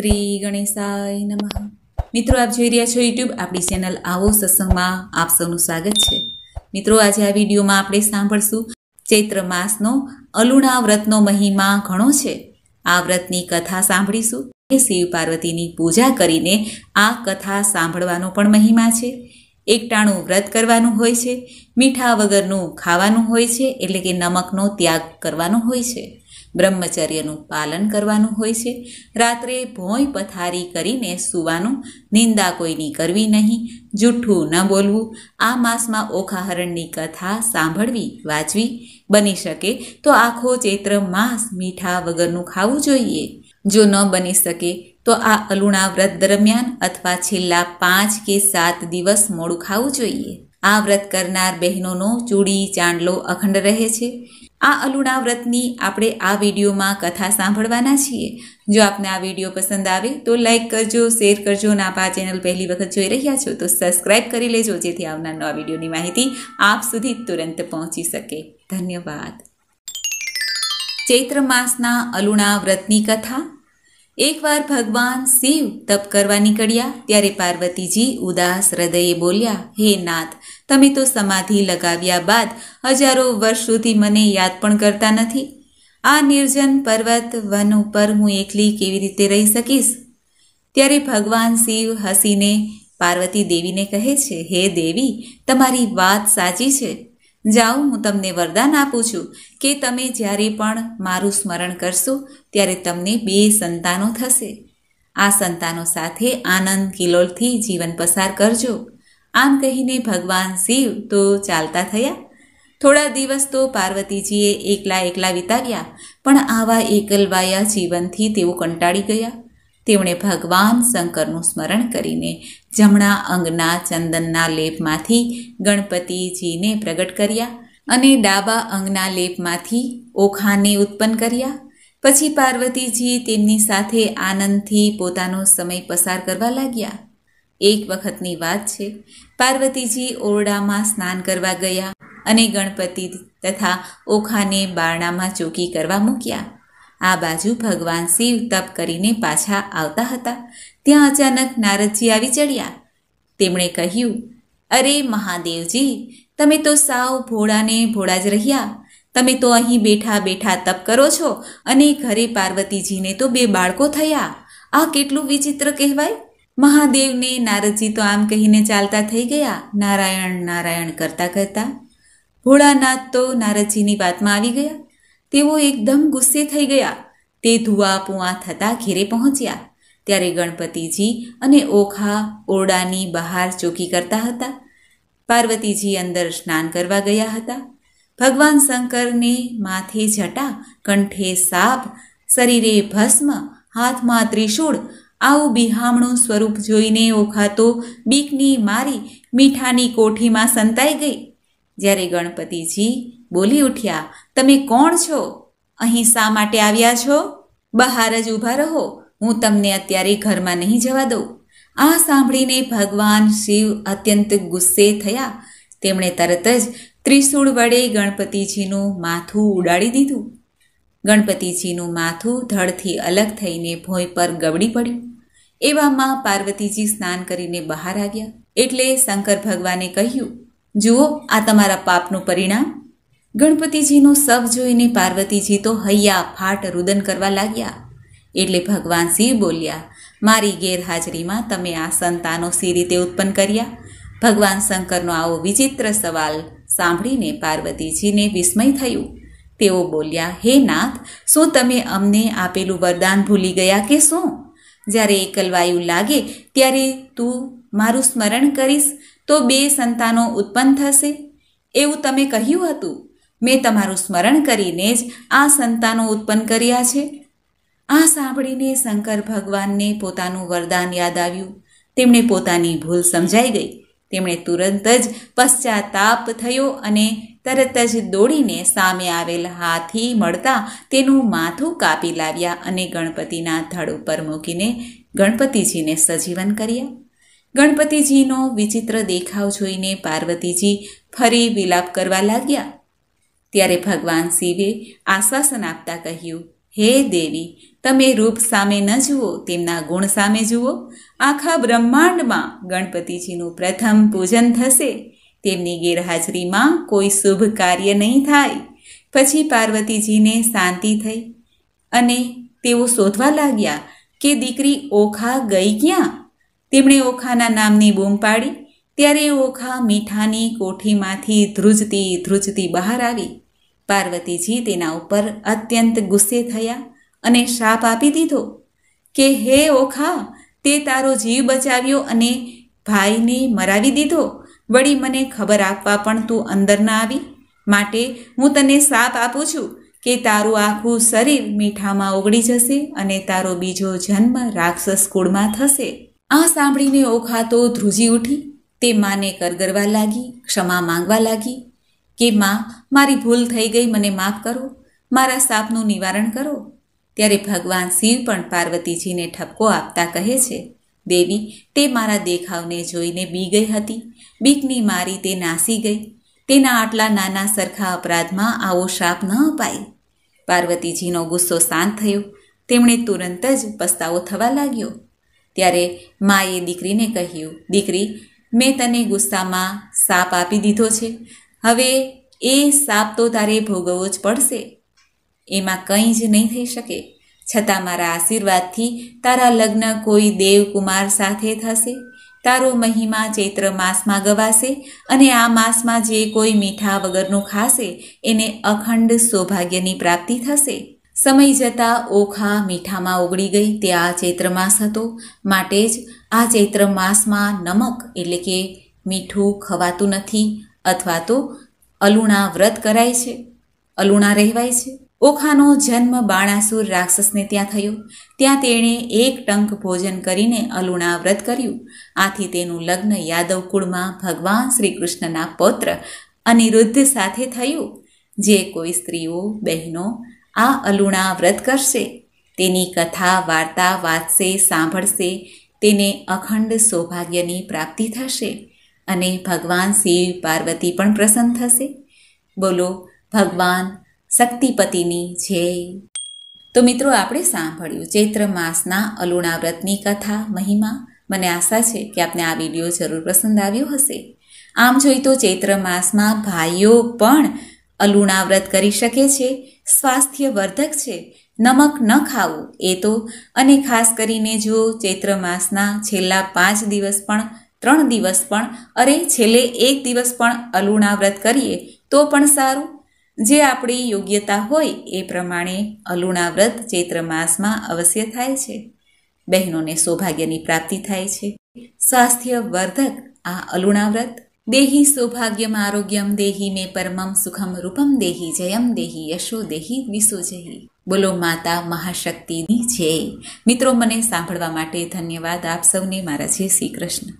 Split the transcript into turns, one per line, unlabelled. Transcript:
શ્રી ગણેશાય નમઃ મિત્રો આપ જોઈ રહ્યા છો યુટ્યુબ આપણી ચેનલ આવો સત્સંગમાં આપ સૌનું સ્વાગત છે મિત્રો આજે આ વિડીયોમાં આપણે સાંભળશું ચૈત્ર માસનો અલુણા વ્રતનો મહિમા ઘણો છે આ વ્રતની કથા સાંભળીશું એ શિવ પાર્વતીની પૂજા કરીને આ કથા સાંભળવાનો પણ મહિમા છે એકટાણું વ્રત કરવાનું હોય છે મીઠા વગરનું ખાવાનું હોય છે એટલે કે નમકનો ત્યાગ કરવાનો હોય છે બ્રહ્મચર્યનું પાલન કરવાનું હોય છે રાત્રે ભોંય પથારી કરીને સૂવાનું નિંદા કોઈની કરવી નહીં જૂઠું ન બોલવું આ માસમાં ઓખાહરણની કથા સાંભળવી વાંચવી બની શકે તો આખો ચૈત્ર માસ મીઠા વગરનું ખાવું જોઈએ જો ન બની શકે તો આ અલુણા વ્રત દરમિયાન અથવા છેલ્લા પાંચ કે સાત દિવસ મોડું ખાવું જોઈએ આ વ્રત કરનાર બહેનોનો ચૂડી ચાંદલો અખંડ રહે છે આ અલુણા વ્રતની આપણે આ વિડીયોમાં કથા સાંભળવાના છીએ જો આપને આ વિડીયો પસંદ આવે તો લાઇક કરજો શેર કરજો અને આપ આ ચેનલ પહેલી વખત જોઈ રહ્યા છો તો સબસ્ક્રાઈબ કરી લેજો જેથી આવનાર નવા વિડીયોની માહિતી આપ સુધી તુરંત પહોંચી શકે ધન્યવાદ ચૈત્ર માસના અલુણા વ્રતની કથા એકવાર ભગવાન શિવ તપ કરવા નીકળ્યા ત્યારે પાર્વતીજી ઉદાસ હૃદયે બોલ્યા હે નાથ તમે તો સમાધિ લગાવ્યા બાદ હજારો વર્ષ સુધી મને યાદ પણ કરતા નથી આ નિર્જન પર્વત વન ઉપર હું એકલી કેવી રીતે રહી શકીશ ત્યારે ભગવાન શિવ હસીને પાર્વતી દેવીને કહે છે હે દેવી તમારી વાત સાચી છે જાઓ હું તમને વરદાન આપું છું કે તમે જ્યારે પણ મારું સ્મરણ કરશો ત્યારે તમને બે સંતાનો થશે આ સંતાનો સાથે આનંદ કિલોલથી જીવન પસાર કરજો આમ કહીને ભગવાન શિવ તો ચાલતા થયા થોડા દિવસ તો પાર્વતીજીએ એકલા એકલા વિતાવ્યા પણ આવા એકલવાયા જીવનથી તેઓ કંટાળી ગયા તેમણે ભગવાન શંકરનું સ્મરણ કરીને જમણા અંગના ચંદનના લેપમાંથી ગણપતિજીને પ્રગટ કર્યા અને ડાબા અંગના લેપમાંથી ઓખાને ઉત્પન્ન કર્યા પછી પાર્વતીજી તેમની સાથે આનંદથી પોતાનો સમય પસાર કરવા લાગ્યા એક વખતની વાત છે પાર્વતીજી ઓરડામાં સ્નાન કરવા ગયા અને ગણપતિ તથા ઓખાને બારણામાં ચોકી કરવા મૂક્યા આ બાજુ ભગવાન શિવ તપ કરીને પાછા આવતા હતા ત્યાં અચાનક નારદજી આવી ચડ્યા તેમણે કહ્યું અરે મહાદેવજી તમે તો સાવ ભોળાને ભોળા જ રહ્યા તમે તો અહીં બેઠા બેઠા તપ કરો છો અને ઘરે પાર્વતીજીને તો બે બાળકો થયા આ કેટલું વિચિત્ર કહેવાય મહાદેવને નારદજી તો આમ કહીને ચાલતા થઈ ગયા નારાયણ નારાયણ કરતાં કરતાં ભોળાનાથ તો નારદજીની વાતમાં આવી ગયા તેઓ એકદમ ગુસ્સે થઈ ગયા તે ધુઆ પુઆ થતાં ઘેરે પહોંચ્યા ત્યારે ગણપતિજી અને ઓખા ઓરડાની બહાર ચોકી કરતા હતા પાર્વતીજી અંદર સ્નાન કરવા ગયા હતા ભગવાન શંકરને માથે જટા કંઠે સાપ શરીરે ભસ્મ હાથમાં ત્રિશૂળ આવું બિહામણું સ્વરૂપ જોઈને ઓખા તો બીકની મારી મીઠાની કોઠીમાં સંતાઈ ગઈ જ્યારે ગણપતિજી બોલી ઉઠ્યા તમે કોણ છો અહીં શા માટે આવ્યા છો બહાર જ ઊભા રહો હું તમને અત્યારે ઘરમાં નહીં જવા દઉં આ સાંભળીને ભગવાન શિવ અત્યંત ગુસ્સે થયા તેમણે તરત જ ત્રિશૂળ વડે ગણપતિજીનું માથું ઉડાડી દીધું ગણપતિજીનું માથું ધડથી અલગ થઈને ભોંય પર ગબડી પડ્યું એવામાં પાર્વતીજી સ્નાન કરીને બહાર આવ્યા એટલે શંકર ભગવાને કહ્યું જુઓ આ તમારા પાપનું પરિણામ ગણપતિજીનો સબ જોઈને પાર્વતીજી તો હૈયા ફાટ રુદન કરવા લાગ્યા એટલે ભગવાન શિવ બોલ્યા મારી ગેરહાજરીમાં તમે આ સંતાનો સી રીતે ઉત્પન્ન કર્યા ભગવાન શંકરનો આવો વિચિત્ર સવાલ સાંભળીને પાર્વતીજીને વિસ્મય થયું તેઓ બોલ્યા હે નાથ શું તમે અમને આપેલું વરદાન ભૂલી ગયા કે શું જ્યારે એકલવાયુ લાગે ત્યારે તું મારું સ્મરણ કરીશ તો બે સંતાનો ઉત્પન્ન થશે એવું તમે કહ્યું હતું મેં તમારું સ્મરણ કરીને જ આ સંતાનો ઉત્પન્ન કર્યા છે આ સાંભળીને શંકર ભગવાનને પોતાનું વરદાન યાદ આવ્યું તેમણે પોતાની ભૂલ સમજાઈ ગઈ તેમણે તુરંત જ પશ્ચાતાપ થયો અને તરત જ દોડીને સામે આવેલ હાથી મળતા તેનું માથું કાપી લાવ્યા અને ગણપતિના ધડ ઉપર મૂકીને ગણપતિજીને સજીવન કર્યા ગણપતિજીનો વિચિત્ર દેખાવ જોઈને પાર્વતીજી ફરી વિલાપ કરવા લાગ્યા ત્યારે ભગવાન શિવે આશ્વાસન આપતા કહ્યું હે દેવી તમે રૂપ સામે ન જુઓ તેમના ગુણ સામે જુઓ આખા બ્રહ્માંડમાં ગણપતિજીનું પ્રથમ પૂજન થશે તેમની ગેરહાજરીમાં કોઈ શુભ કાર્ય નહીં થાય પછી પાર્વતીજીને શાંતિ થઈ અને તેઓ શોધવા લાગ્યા કે દીકરી ઓખા ગઈ ક્યાં તેમણે ઓખાના નામની બૂમ પાડી ત્યારે ઓખા મીઠાની કોઠીમાંથી ધ્રુજતી ધ્રુજતી બહાર આવી પાર્વતીજી તેના ઉપર અત્યંત ગુસ્સે થયા અને શાપ આપી દીધો કે હે ઓખા તે તારો જીવ બચાવ્યો અને ભાઈને મરાવી દીધો વળી મને ખબર આપવા પણ તું અંદર ના આવી માટે હું તને સાપ આપું છું કે તારું આખું શરીર મીઠામાં ઓગળી જશે અને તારો બીજો જન્મ રાક્ષસ કુળમાં થશે આ સાંભળીને ઓખા તો ધ્રુજી ઉઠી તે માને કરગરવા લાગી ક્ષમા માંગવા લાગી કે માં મારી ભૂલ થઈ ગઈ મને માફ કરો મારા સાપનું નિવારણ કરો ત્યારે ભગવાન શિવ પણ પાર્વતીજીને ઠપકો આપતા કહે છે દેવી તે મારા દેખાવને જોઈને બી ગઈ હતી બીકની મારી તે નાસી ગઈ તેના આટલા નાના સરખા અપરાધમાં આવો શાપ ન અપાય પાર્વતીજીનો ગુસ્સો શાંત થયો તેમણે તુરંત જ પસ્તાવો થવા લાગ્યો ત્યારે માએ દીકરીને કહ્યું દીકરી મેં તને ગુસ્સામાં સાપ આપી દીધો છે હવે એ સાપ તો તારે ભોગવવો જ પડશે એમાં કંઈ જ નહીં થઈ શકે છતાં મારા આશીર્વાદથી તારા લગ્ન કોઈ દેવકુમાર સાથે થશે તારો મહિમા ચૈત્ર માસમાં ગવાશે અને આ માસમાં જે કોઈ મીઠા વગરનું ખાશે એને અખંડ સૌભાગ્યની પ્રાપ્તિ થશે સમય જતાં ઓખા મીઠામાં ઓગળી ગઈ તે આ ચૈત્ર માસ હતો માટે જ આ ચૈત્ર માસમાં નમક એટલે કે મીઠું ખવાતું નથી અથવા તો અલુણા વ્રત કરાય છે અલુણા રહેવાય છે ઓખાનો જન્મ બાણાસુર રાક્ષસને ત્યાં થયો ત્યાં તેણે એક ટંક ભોજન કરીને અલુણા વ્રત કર્યું આથી તેનું લગ્ન યાદવ કુળમાં ભગવાન શ્રી કૃષ્ણના પૌત્ર અનિરુદ્ધ સાથે થયું જે કોઈ સ્ત્રીઓ બહેનો આ અલુણા વ્રત કરશે તેની કથા વાર્તા વાંચશે સાંભળશે તેને અખંડ સૌભાગ્યની પ્રાપ્તિ થશે અને ભગવાન શિવ પાર્વતી પણ પ્રસન્ન થશે બોલો ભગવાન શક્તિપતિની જય તો મિત્રો આપણે સાંભળ્યું ચૈત્ર માસના અલુણા વ્રતની કથા મહિમા મને આશા છે કે આપને આ વિડીયો જરૂર પસંદ આવ્યો હશે આમ જોઈ તો ચૈત્ર માસમાં ભાઈઓ પણ અલુણા વ્રત કરી શકે છે સ્વાસ્થ્યવર્ધક છે નમક ન ખાવું એ તો અને ખાસ કરીને જો ચૈત્ર માસના છેલ્લા પાંચ દિવસ પણ ત્રણ દિવસ પણ અરે છેલ્લે એક દિવસ પણ અલુણા વ્રત કરીએ તો પણ સારું જે આપણી યોગ્યતા હોય એ પ્રમાણે અલુણા વ્રત ચૈત્ર માસમાં અવશ્ય થાય છે બહેનોને સૌભાગ્યની પ્રાપ્તિ થાય છે સ્વાસ્થ્યવર્ધક આ અલુણા વ્રત દેહી સૌભાગ્યમ આરોગ્યમ દેહી મે પરમમ સુખમ રૂપમ દેહી જયમ દેહી યશો દેહી વિશો જહી બોલો માતા મહાશક્તિની જય મિત્રો મને સાંભળવા માટે ધન્યવાદ આપ સૌને મારા છે શ્રી કૃષ્ણ